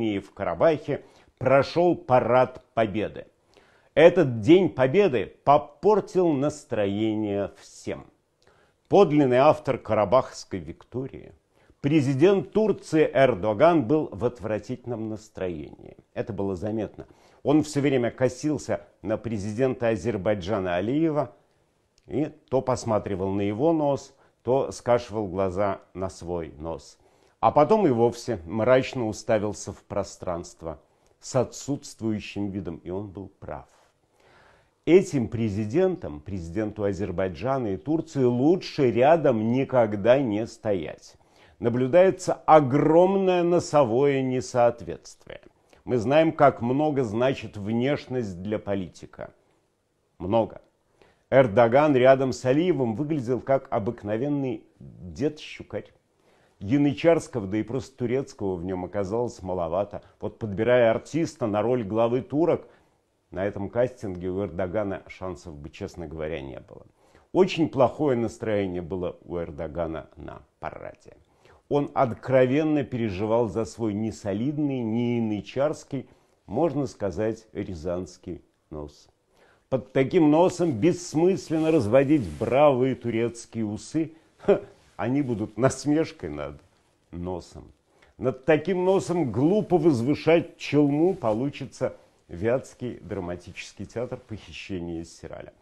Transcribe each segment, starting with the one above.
и в Карабахе прошел парад победы. Этот День Победы попортил настроение всем. Подлинный автор Карабахской Виктории, президент Турции Эрдоган был в отвратительном настроении. Это было заметно. Он все время косился на президента Азербайджана Алиева и то посматривал на его нос, то скашивал глаза на свой нос а потом и вовсе мрачно уставился в пространство с отсутствующим видом, и он был прав. Этим президентам, президенту Азербайджана и Турции, лучше рядом никогда не стоять. Наблюдается огромное носовое несоответствие. Мы знаем, как много значит внешность для политика. Много. Эрдоган рядом с Алиевым выглядел как обыкновенный дед-щукарь янычарского, да и просто турецкого в нем оказалось маловато. Вот подбирая артиста на роль главы турок, на этом кастинге у Эрдогана шансов бы, честно говоря, не было. Очень плохое настроение было у Эрдогана на параде. Он откровенно переживал за свой несолидный, не янычарский, можно сказать, рязанский нос. Под таким носом бессмысленно разводить бравые турецкие усы – они будут насмешкой над носом. Над таким носом глупо возвышать челму получится Вятский драматический театр похищения из Сираля.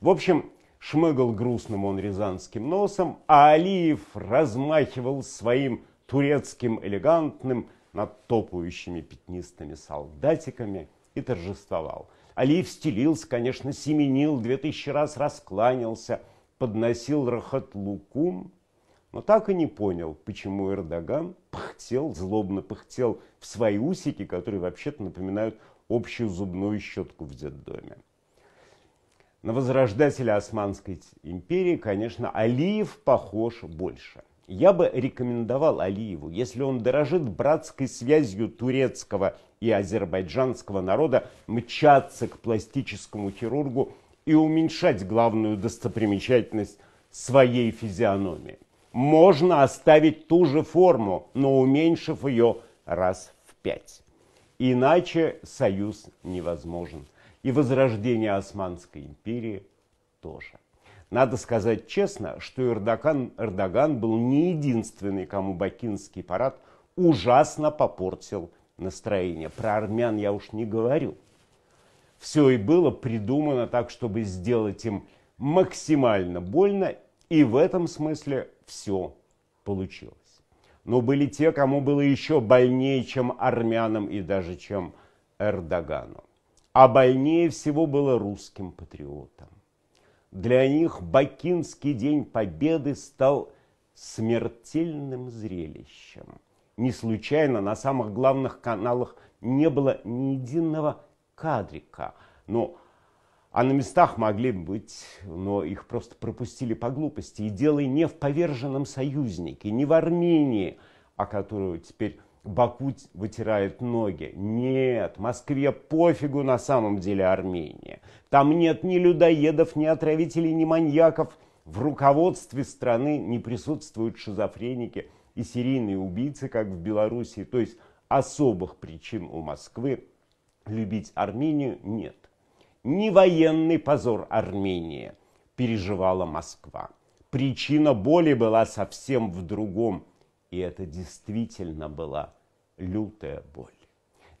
В общем, шмыгал грустным он рязанским носом, а Алиев размахивал своим турецким элегантным над топающими пятнистыми солдатиками и торжествовал. Алиев стелился, конечно, семенил, две тысячи раз раскланялся, подносил рахат лукум, но так и не понял, почему Эрдоган пыхтел, злобно пыхтел в свои усики, которые вообще-то напоминают общую зубную щетку в детдоме. На возрождателя Османской империи, конечно, Алиев похож больше. Я бы рекомендовал Алиеву, если он дорожит братской связью турецкого и азербайджанского народа, мчаться к пластическому хирургу и уменьшать главную достопримечательность своей физиономии можно оставить ту же форму, но уменьшив ее раз в пять. Иначе союз невозможен. И возрождение Османской империи тоже. Надо сказать честно, что Эрдоган, Эрдоган был не единственный, кому бакинский парад ужасно попортил настроение. Про армян я уж не говорю. Все и было придумано так, чтобы сделать им максимально больно, и в этом смысле все получилось. Но были те, кому было еще больнее, чем армянам и даже чем Эрдогану. А больнее всего было русским патриотам. Для них Бакинский день Победы стал смертельным зрелищем. Не случайно на самых главных каналах не было ни единого кадрика, но а на местах могли быть, но их просто пропустили по глупости. И дело не в поверженном союзнике, не в Армении, о которую теперь Баку вытирает ноги. Нет, Москве пофигу на самом деле Армения. Там нет ни людоедов, ни отравителей, ни маньяков. В руководстве страны не присутствуют шизофреники и серийные убийцы, как в Белоруссии. То есть особых причин у Москвы любить Армению нет не военный позор Армении, переживала Москва. Причина боли была совсем в другом, и это действительно была лютая боль.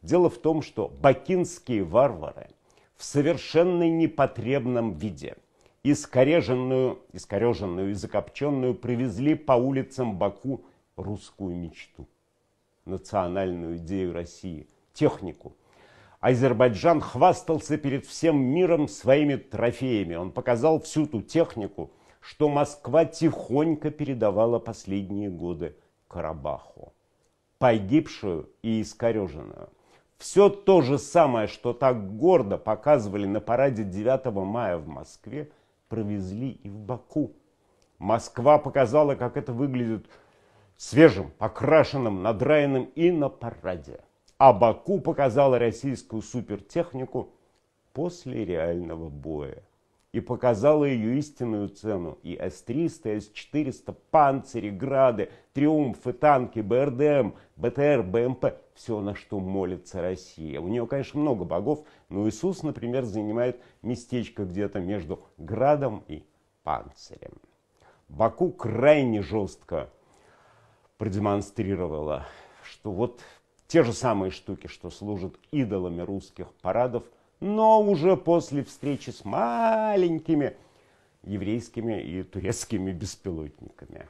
Дело в том, что бакинские варвары в совершенно непотребном виде искореженную, искореженную и закопченную привезли по улицам Баку русскую мечту, национальную идею России, технику – Азербайджан хвастался перед всем миром своими трофеями. Он показал всю ту технику, что Москва тихонько передавала последние годы Карабаху. Погибшую и искореженную. Все то же самое, что так гордо показывали на параде 9 мая в Москве, провезли и в Баку. Москва показала, как это выглядит свежим, покрашенным, надраенным и на параде а Баку показала российскую супертехнику после реального боя и показала ее истинную цену. И С-300, С-400, панцири, грады, триумфы, танки, БРДМ, БТР, БМП – все, на что молится Россия. У нее, конечно, много богов, но Иисус, например, занимает местечко где-то между градом и панцирем. Баку крайне жестко продемонстрировала, что вот те же самые штуки, что служат идолами русских парадов, но уже после встречи с маленькими еврейскими и турецкими беспилотниками.